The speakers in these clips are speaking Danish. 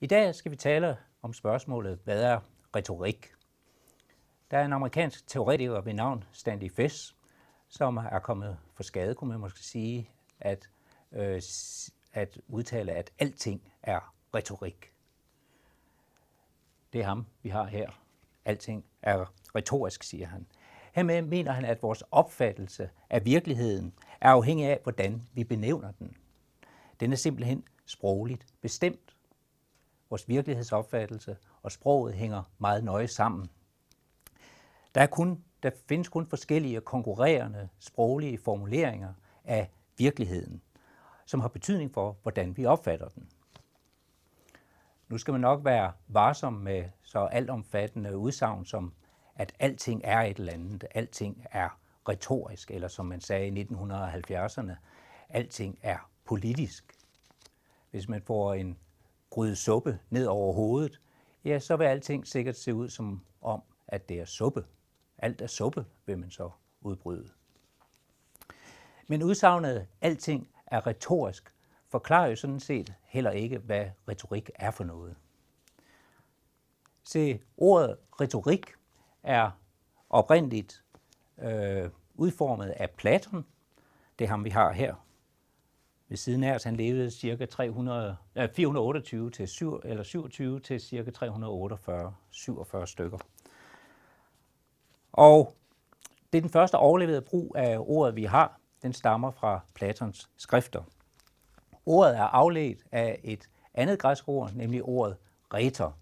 I dag skal vi tale om spørgsmålet, hvad er retorik? Der er en amerikansk teoretiker ved navn Stanley Fish, som er kommet for skade, kunne man måske sige, at, øh, at udtale, at alting er retorik. Det er ham, vi har her. Alting er retorisk, siger han. Hermed mener han, at vores opfattelse af virkeligheden er afhængig af, hvordan vi benævner den. Den er simpelthen sprogligt bestemt vores virkelighedsopfattelse og sproget hænger meget nøje sammen. Der, er kun, der findes kun forskellige konkurrerende sproglige formuleringer af virkeligheden, som har betydning for, hvordan vi opfatter den. Nu skal man nok være varsom med så altomfattende udsagn som, at alting er et eller andet, alting er retorisk, eller som man sagde i 1970'erne, alting er politisk. Hvis man får en rydde suppe ned over hovedet, ja, så vil alting sikkert se ud som om, at det er suppe. Alt er suppe, vil man så udbryde. Men udsagnet, alting er retorisk, forklarer jo sådan set heller ikke, hvad retorik er for noget. Se, ordet retorik er oprindeligt øh, udformet af Platon, det er ham, vi har her ved siden af os. Han levede ca. 428 til 7, eller 27 til ca. 348 47 stykker. Og det er den første overlevede brug af ordet, vi har. Den stammer fra Platons skrifter. Ordet er afledt af et andet græsk ord, nemlig ordet retor,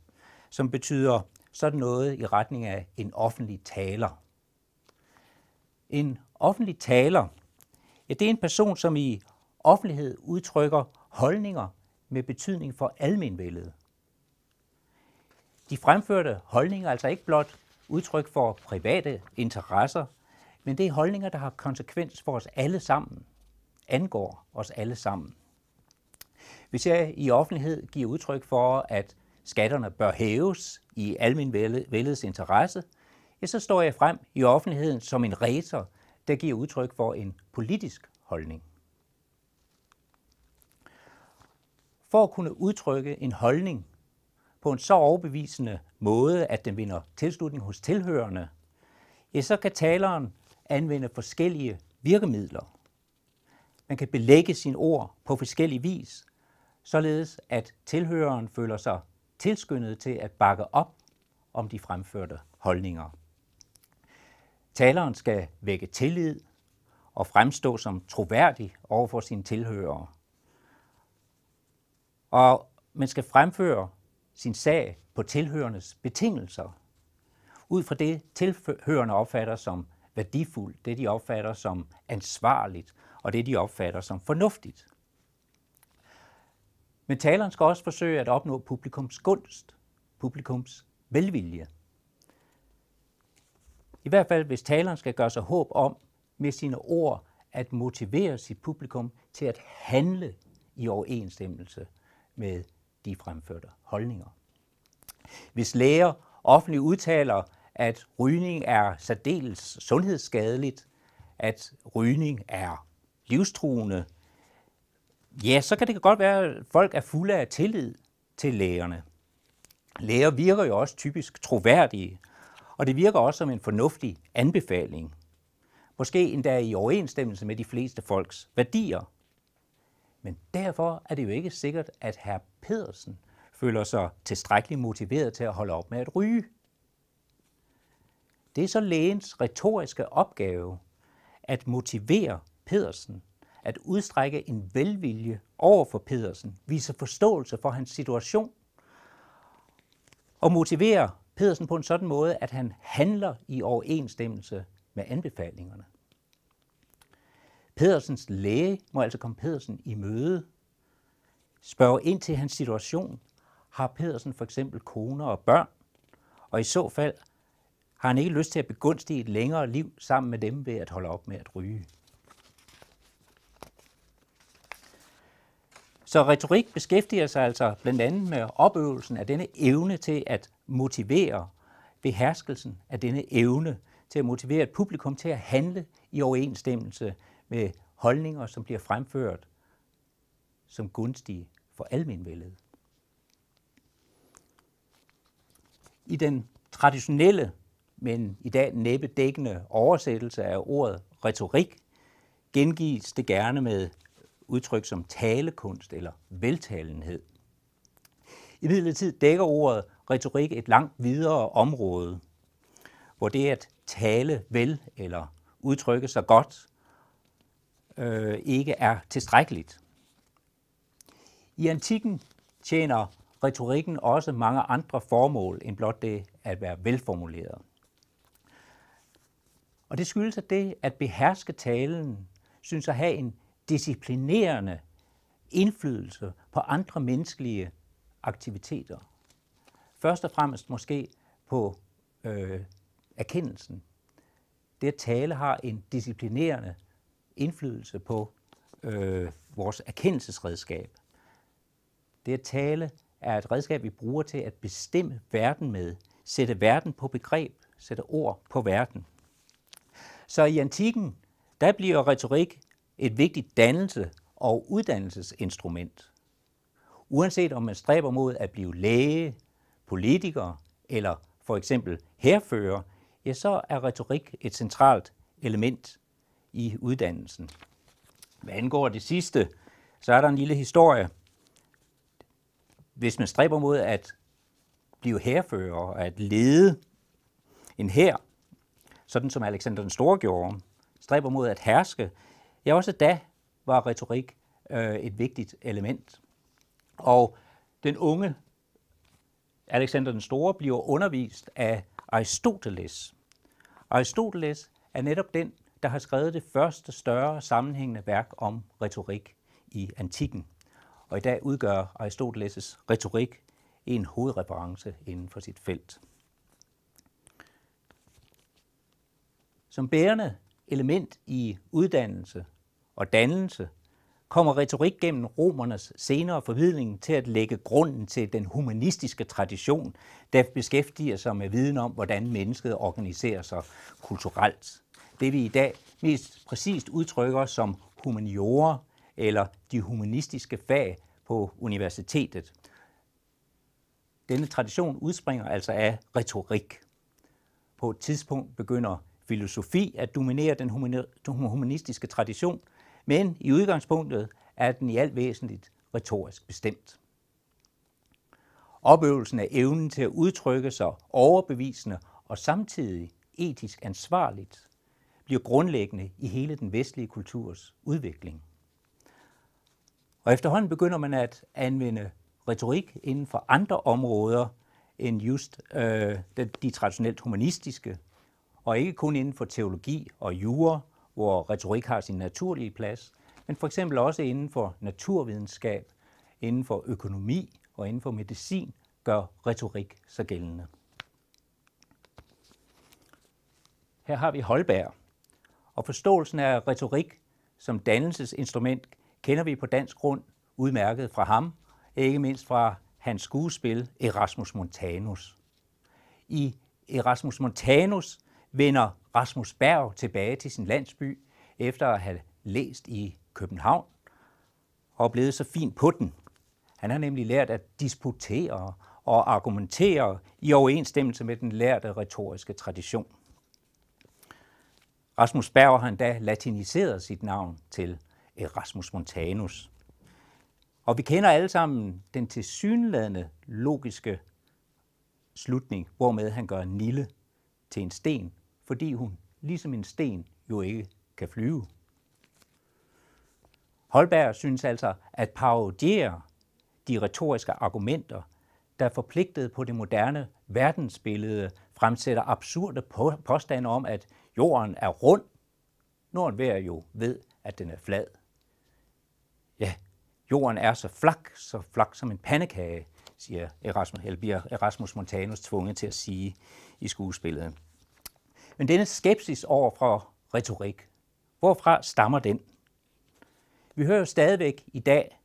som betyder sådan noget i retning af en offentlig taler. En offentlig taler, ja, det er en person, som i offentlighed udtrykker holdninger med betydning for almenvældet. De fremførte holdninger er altså ikke blot udtryk for private interesser, men det er holdninger, der har konsekvens for os alle sammen, angår os alle sammen. Hvis jeg i offentlighed giver udtryk for, at skatterne bør hæves i almenvældets interesse, ja, så står jeg frem i offentligheden som en retor, der giver udtryk for en politisk holdning. for at kunne udtrykke en holdning på en så overbevisende måde, at den vinder tilslutning hos tilhørende, ja, så kan taleren anvende forskellige virkemidler. Man kan belægge sine ord på forskellig vis, således at tilhøreren føler sig tilskyndet til at bakke op om de fremførte holdninger. Taleren skal vække tillid og fremstå som troværdig overfor sine tilhørere og man skal fremføre sin sag på tilhørendes betingelser. Ud fra det tilhørende opfatter som værdifuldt, det de opfatter som ansvarligt, og det de opfatter som fornuftigt. Men taleren skal også forsøge at opnå publikums gunst, publikums velvilje. I hvert fald, hvis taleren skal gøre sig håb om med sine ord at motivere sit publikum til at handle i overensstemmelse med de fremførte holdninger. Hvis læger offentligt udtaler, at rygning er særdeles sundhedsskadeligt, at rygning er livstruende, ja, så kan det godt være, at folk er fulde af tillid til lægerne. Læger virker jo også typisk troværdige, og det virker også som en fornuftig anbefaling. Måske endda i overensstemmelse med de fleste folks værdier. Men derfor er det jo ikke sikkert, at herr Pedersen føler sig tilstrækkeligt motiveret til at holde op med at ryge. Det er så lægens retoriske opgave at motivere Pedersen, at udstrække en velvilje over for Pedersen, vise forståelse for hans situation og motivere Pedersen på en sådan måde, at han handler i overensstemmelse med anbefalingerne. Pedersens læge må altså komme Pedersen i møde, spørge ind til hans situation. Har Pedersen for eksempel koner og børn? Og i så fald har han ikke lyst til at begunstige et længere liv sammen med dem ved at holde op med at ryge. Så retorik beskæftiger sig altså blandt andet med opøvelsen af denne evne til at motivere beherskelsen af denne evne til at motivere et publikum til at handle i overensstemmelse med holdninger, som bliver fremført som gunstige for almenvældet. I den traditionelle, men i dag næppe dækkende oversættelse af ordet retorik, gengives det gerne med udtryk som talekunst eller veltalenhed. I midlertid dækker ordet retorik et langt videre område, hvor det at tale vel eller udtrykke sig godt øh, ikke er tilstrækkeligt. I antikken tjener retorikken også mange andre formål end blot det at være velformuleret. Og det skyldes, at det at beherske talen synes at have en disciplinerende indflydelse på andre menneskelige aktiviteter. Først og fremmest måske på øh, erkendelsen. Det at tale har en disciplinerende indflydelse på øh, vores erkendelsesredskab. Det at tale er et redskab, vi bruger til at bestemme verden med, sætte verden på begreb, sætte ord på verden. Så i antikken, der bliver retorik et vigtigt dannelse- og uddannelsesinstrument. Uanset om man stræber mod at blive læge, politiker eller for eksempel herfører, ja, så er retorik et centralt element i uddannelsen. Hvad angår det sidste, så er der en lille historie. Hvis man stræber mod at blive herfører og at lede en hær, sådan som Alexander den Store gjorde, stræber mod at herske, ja også da var retorik øh, et vigtigt element. Og den unge Alexander den Store bliver undervist af Aristoteles. Aristoteles er netop den, der har skrevet det første større sammenhængende værk om retorik i antikken. Og i dag udgør Aristoteles' retorik en hovedreference inden for sit felt. Som bærende element i uddannelse og dannelse kommer retorik gennem romernes senere formidling til at lægge grunden til den humanistiske tradition, der beskæftiger sig med viden om, hvordan mennesket organiserer sig kulturelt det, vi i dag mest præcist udtrykker som humaniora eller de humanistiske fag på universitetet. Denne tradition udspringer altså af retorik. På et tidspunkt begynder filosofi at dominere den humanistiske tradition, men i udgangspunktet er den i alt væsentligt retorisk bestemt. Opøvelsen af evnen til at udtrykke sig overbevisende og samtidig etisk ansvarligt bliver grundlæggende i hele den vestlige kulturs udvikling. Og efterhånden begynder man at anvende retorik inden for andre områder end just øh, de traditionelt humanistiske, og ikke kun inden for teologi og jura, hvor retorik har sin naturlige plads, men for eksempel også inden for naturvidenskab, inden for økonomi og inden for medicin gør retorik sig gældende. Her har vi Holberg, og forståelsen af retorik som dannelsesinstrument kender vi på dansk grund udmærket fra ham, ikke mindst fra hans skuespil Erasmus Montanus. I Erasmus Montanus vender Rasmus Berg tilbage til sin landsby efter at have læst i København og blevet så fin på den. Han har nemlig lært at disputere og argumentere i overensstemmelse med den lærte retoriske tradition. Rasmus Berger har endda latiniseret sit navn til Erasmus eh, Montanus. Og vi kender alle sammen den tilsyneladende logiske slutning, hvormed han gør Nille til en sten, fordi hun, ligesom en sten, jo ikke kan flyve. Holberg synes altså at parodiere de retoriske argumenter, der forpligtet på det moderne verdensbillede fremsætter absurde påstande om, at jorden er rund, når en jo ved, at den er flad. Ja, jorden er så flak, så flak som en pandekage, siger Erasmus, eller bliver Erasmus Montanus tvunget til at sige i skuespillet. Men denne skepsis over for retorik, hvorfra stammer den? Vi hører jo stadigvæk i dag,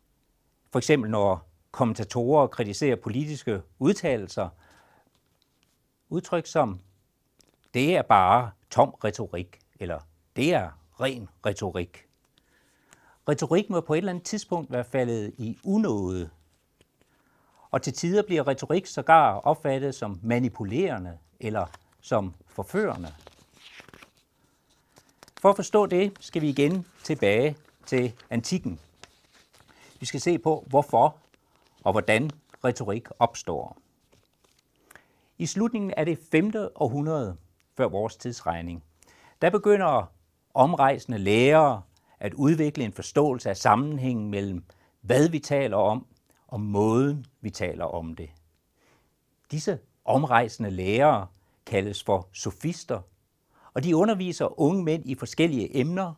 for eksempel når kommentatorer kritiserer politiske udtalelser, udtryk som det er bare tom retorik, eller det er ren retorik. Retorik må på et eller andet tidspunkt være faldet i unåde, og til tider bliver retorik sågar opfattet som manipulerende eller som forførende. For at forstå det, skal vi igen tilbage til antikken. Vi skal se på, hvorfor og hvordan retorik opstår. I slutningen af det 5. århundrede før vores tidsregning, der begynder omrejsende lærere at udvikle en forståelse af sammenhængen mellem, hvad vi taler om, og måden, vi taler om det. Disse omrejsende lærere kaldes for sofister, og de underviser unge mænd i forskellige emner,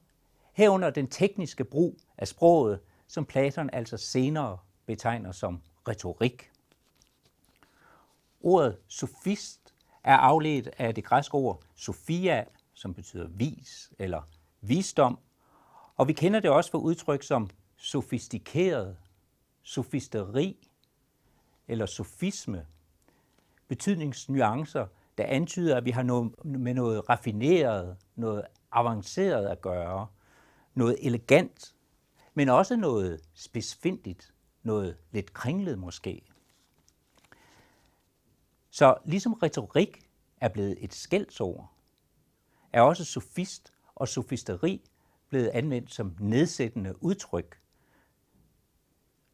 herunder den tekniske brug af sproget, som Platon altså senere betegner som retorik. Ordet sofist er afledt af det græske ord Sofia, som betyder vis eller visdom. Og vi kender det også for udtryk som sofistikeret, sofisteri eller sofisme. Betydningsnuancer, der antyder, at vi har noget med noget raffineret, noget avanceret at gøre, noget elegant, men også noget spidsfindigt, noget lidt kringlet måske. Så ligesom retorik er blevet et skældsord, er også sofist og sofisteri blevet anvendt som nedsættende udtryk.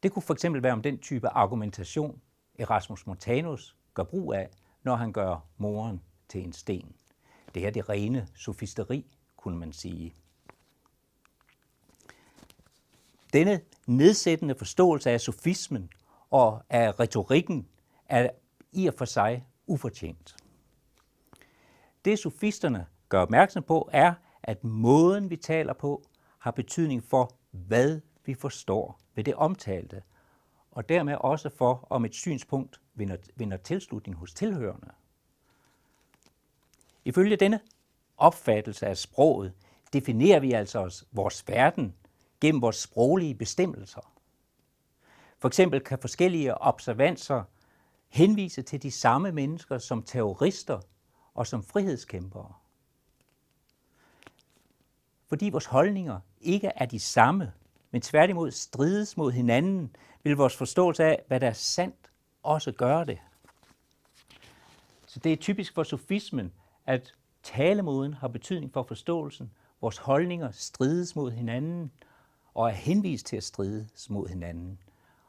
Det kunne fx være om den type argumentation, Erasmus Montanus gør brug af, når han gør moren til en sten. Det er det rene sofisteri, kunne man sige. Denne nedsættende forståelse af sofismen og af retorikken er i og for sig ufortjent. Det sofisterne gør opmærksom på er, at måden vi taler på har betydning for, hvad vi forstår ved det omtalte, og dermed også for, om et synspunkt vinder, vinder tilslutning hos tilhørende. Ifølge denne opfattelse af sproget definerer vi altså os, vores verden gennem vores sproglige bestemmelser. For eksempel kan forskellige observanser henvise til de samme mennesker som terrorister og som frihedskæmpere. Fordi vores holdninger ikke er de samme, men tværtimod strides mod hinanden, vil vores forståelse af, hvad der er sandt, også gøre det. Så det er typisk for sofismen, at talemåden har betydning for forståelsen. Vores holdninger strides mod hinanden og er henvist til at strides mod hinanden.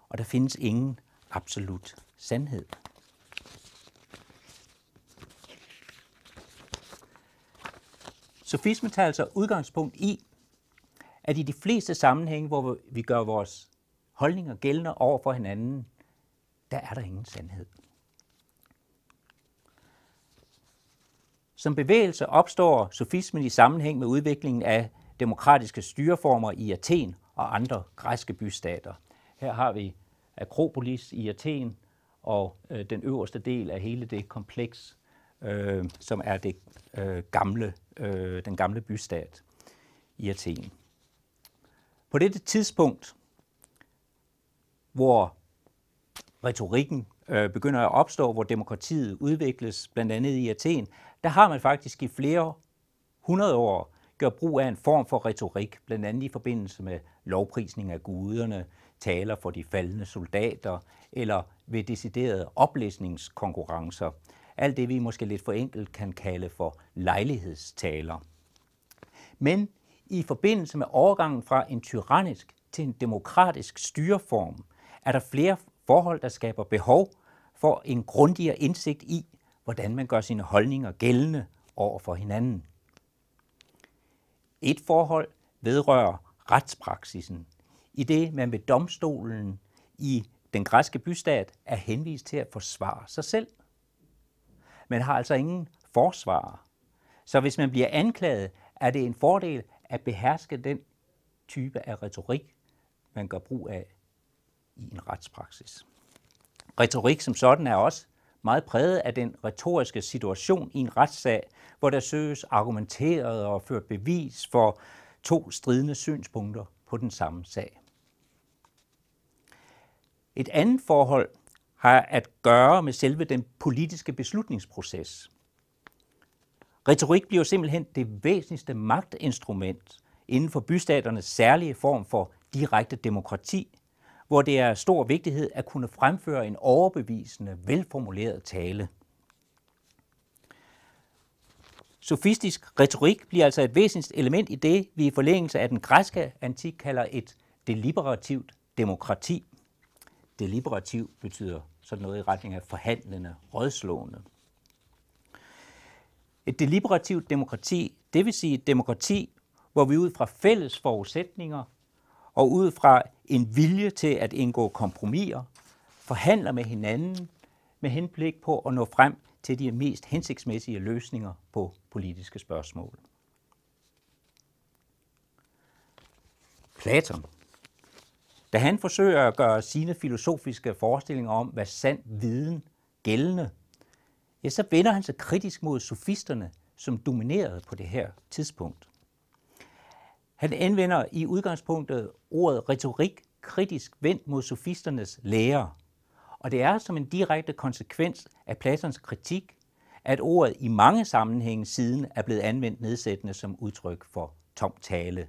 Og der findes ingen absolut sandhed. Sofisme tager altså udgangspunkt i, at i de fleste sammenhænge, hvor vi gør vores holdninger gældende over for hinanden, der er der ingen sandhed. Som bevægelse opstår sofismen i sammenhæng med udviklingen af demokratiske styreformer i Athen og andre græske bystater. Her har vi Akropolis i Athen og øh, den øverste del af hele det kompleks, øh, som er det øh, gamle, øh, den gamle bystat i Athen. På dette tidspunkt, hvor retorikken øh, begynder at opstå, hvor demokratiet udvikles, blandt andet i Athen, der har man faktisk i flere hundrede år gjort brug af en form for retorik, blandt andet i forbindelse med lovprisning af guderne, taler for de faldende soldater, eller ved deciderede oplæsningskonkurrencer. Alt det, vi måske lidt for enkelt kan kalde for lejlighedstaler. Men i forbindelse med overgangen fra en tyrannisk til en demokratisk styreform, er der flere forhold, der skaber behov for en grundigere indsigt i, hvordan man gør sine holdninger gældende over for hinanden. Et forhold vedrører retspraksisen, i det man ved domstolen i den græske bystat er henvist til at forsvare sig selv. Man har altså ingen forsvarer. Så hvis man bliver anklaget, er det en fordel at beherske den type af retorik, man gør brug af i en retspraksis. Retorik som sådan er også meget præget af den retoriske situation i en retssag, hvor der søges argumenteret og ført bevis for to stridende synspunkter på den samme sag. Et andet forhold har at gøre med selve den politiske beslutningsproces. Retorik bliver simpelthen det væsentligste magtinstrument inden for bystaternes særlige form for direkte demokrati, hvor det er stor vigtighed at kunne fremføre en overbevisende, velformuleret tale. Sofistisk retorik bliver altså et væsentligt element i det, vi i forlængelse af den græske antik kalder et deliberativt demokrati deliberativ betyder sådan noget i retning af forhandlende, rådslående. Et deliberativt demokrati, det vil sige et demokrati, hvor vi ud fra fælles forudsætninger og ud fra en vilje til at indgå kompromiser, forhandler med hinanden med henblik på at nå frem til de mest hensigtsmæssige løsninger på politiske spørgsmål. Platon da han forsøger at gøre sine filosofiske forestillinger om, hvad sand viden gældende, ja, så vender han sig kritisk mod sofisterne, som dominerede på det her tidspunkt. Han anvender i udgangspunktet ordet retorik kritisk vendt mod sofisternes lærer. Og det er som en direkte konsekvens af Platons kritik, at ordet i mange sammenhænge siden er blevet anvendt nedsættende som udtryk for tom tale.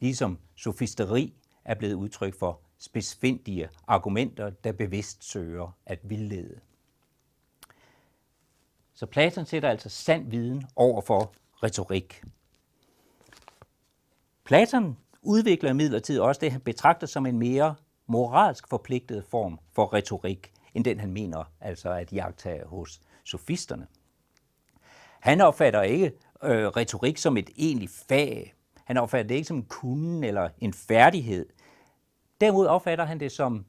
Ligesom sofisteri er blevet udtryk for spidsfindige argumenter, der bevidst søger at vildlede. Så Platon sætter altså sand viden over for retorik. Platon udvikler imidlertid også det, han betragter som en mere moralsk forpligtet form for retorik, end den han mener altså at jagtage hos sofisterne. Han opfatter ikke øh, retorik som et egentligt fag. Han opfatter det ikke som en kunde eller en færdighed, Derimod opfatter han det som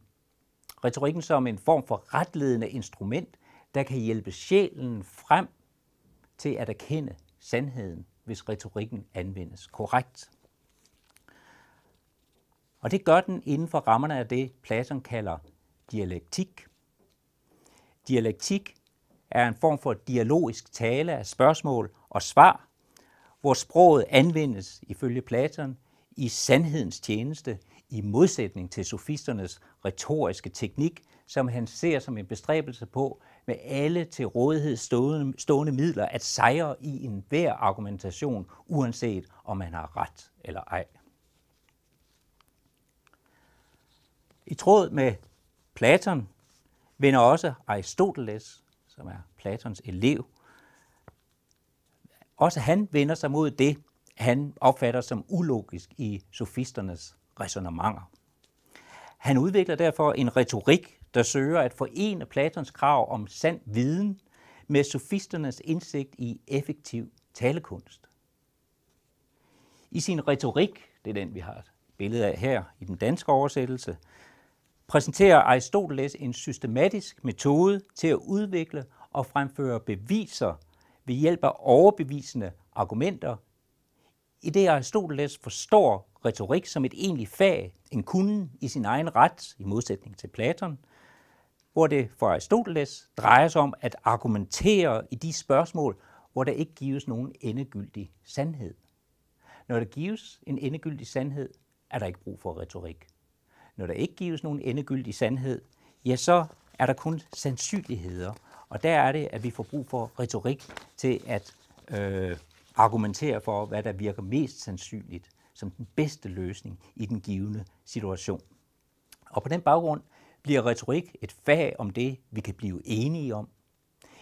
retorikken som en form for retledende instrument, der kan hjælpe sjælen frem til at erkende sandheden, hvis retorikken anvendes korrekt. Og det gør den inden for rammerne af det, Platon kalder dialektik. Dialektik er en form for dialogisk tale af spørgsmål og svar, hvor sproget anvendes, ifølge Platon, i sandhedens tjeneste, i modsætning til sofisternes retoriske teknik, som han ser som en bestræbelse på med alle til rådighed stående, stående midler at sejre i enhver argumentation, uanset om man har ret eller ej. I tråd med Platon vender også Aristoteles, som er Platons elev, også han vender sig mod det, han opfatter som ulogisk i sofisternes resonemanger. Han udvikler derfor en retorik, der søger at forene Platons krav om sand viden med sofisternes indsigt i effektiv talekunst. I sin retorik, det er den vi har et billede af her i den danske oversættelse, præsenterer Aristoteles en systematisk metode til at udvikle og fremføre beviser ved hjælp af overbevisende argumenter i det Aristoteles forstår retorik som et egentligt fag, en kunde i sin egen ret, i modsætning til Platon, hvor det for Aristoteles drejer sig om at argumentere i de spørgsmål, hvor der ikke gives nogen endegyldig sandhed. Når der gives en endegyldig sandhed, er der ikke brug for retorik. Når der ikke gives nogen endegyldig sandhed, ja, så er der kun sandsynligheder, og der er det, at vi får brug for retorik til at øh, argumentere for, hvad der virker mest sandsynligt som den bedste løsning i den givende situation. Og på den baggrund bliver retorik et fag om det, vi kan blive enige om.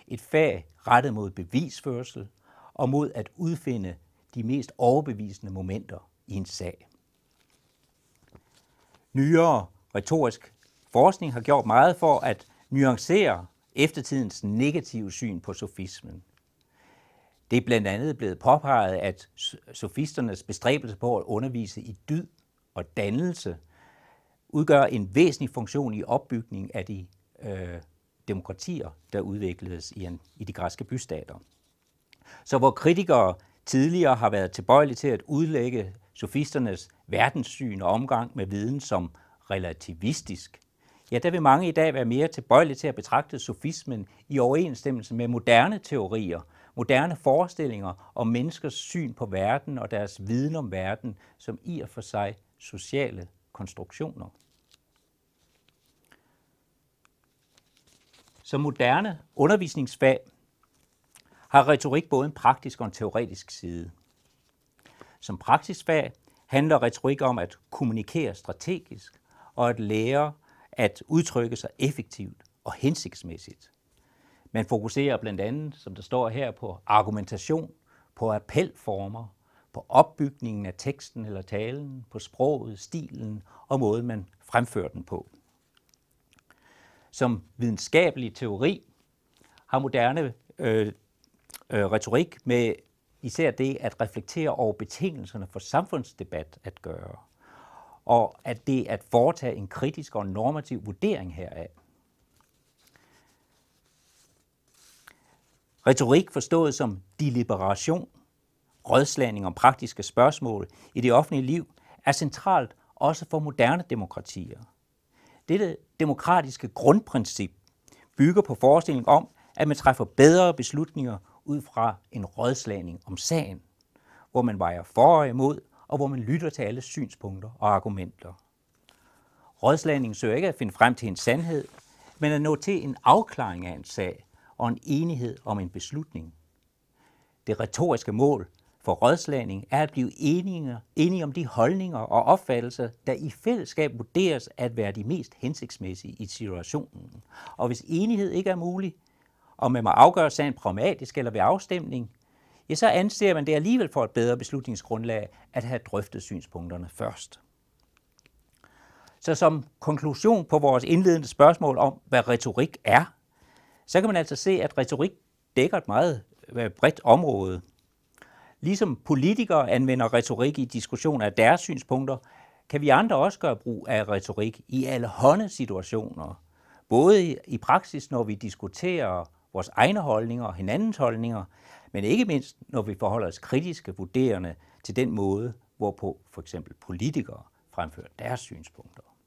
Et fag rettet mod bevisførsel og mod at udfinde de mest overbevisende momenter i en sag. Nyere retorisk forskning har gjort meget for at nuancere eftertidens negative syn på sofismen. Det er blandt andet blevet påpeget, at sofisternes bestræbelse på at undervise i dyd og dannelse udgør en væsentlig funktion i opbygningen af de øh, demokratier, der udvikledes i, en, i de græske bystater. Så hvor kritikere tidligere har været tilbøjelige til at udlægge sofisternes verdenssyn og omgang med viden som relativistisk, ja, der vil mange i dag være mere tilbøjelige til at betragte sofismen i overensstemmelse med moderne teorier – moderne forestillinger om menneskers syn på verden og deres viden om verden som i og for sig sociale konstruktioner. Som moderne undervisningsfag har retorik både en praktisk og en teoretisk side. Som praksisfag handler retorik om at kommunikere strategisk og at lære at udtrykke sig effektivt og hensigtsmæssigt. Man fokuserer blandt andet, som der står her, på argumentation, på appelformer, på opbygningen af teksten eller talen, på sproget, stilen og måden, man fremfører den på. Som videnskabelig teori har moderne øh, øh, retorik med især det at reflektere over betingelserne for samfundsdebat at gøre, og at det at foretage en kritisk og normativ vurdering heraf. Retorik forstået som deliberation, rådslanding om praktiske spørgsmål i det offentlige liv er centralt også for moderne demokratier. Dette demokratiske grundprincip bygger på forestillingen om, at man træffer bedre beslutninger ud fra en rådslagning om sagen, hvor man vejer for og imod, og hvor man lytter til alle synspunkter og argumenter. Rådslagningen søger ikke at finde frem til en sandhed, men at nå til en afklaring af en sag, og en enighed om en beslutning. Det retoriske mål for rådslagning er at blive enige, enige om de holdninger og opfattelser, der i fællesskab vurderes at være de mest hensigtsmæssige i situationen. Og hvis enighed ikke er mulig, og man må afgøre sagen pragmatisk eller ved afstemning, ja, så anser man det alligevel for et bedre beslutningsgrundlag at have drøftet synspunkterne først. Så som konklusion på vores indledende spørgsmål om, hvad retorik er, så kan man altså se, at retorik dækker et meget øh, bredt område. Ligesom politikere anvender retorik i diskussioner af deres synspunkter, kan vi andre også gøre brug af retorik i alle hånde situationer. Både i praksis, når vi diskuterer vores egne holdninger og hinandens holdninger, men ikke mindst, når vi forholder os kritiske vurderende til den måde, hvorpå for eksempel politikere fremfører deres synspunkter.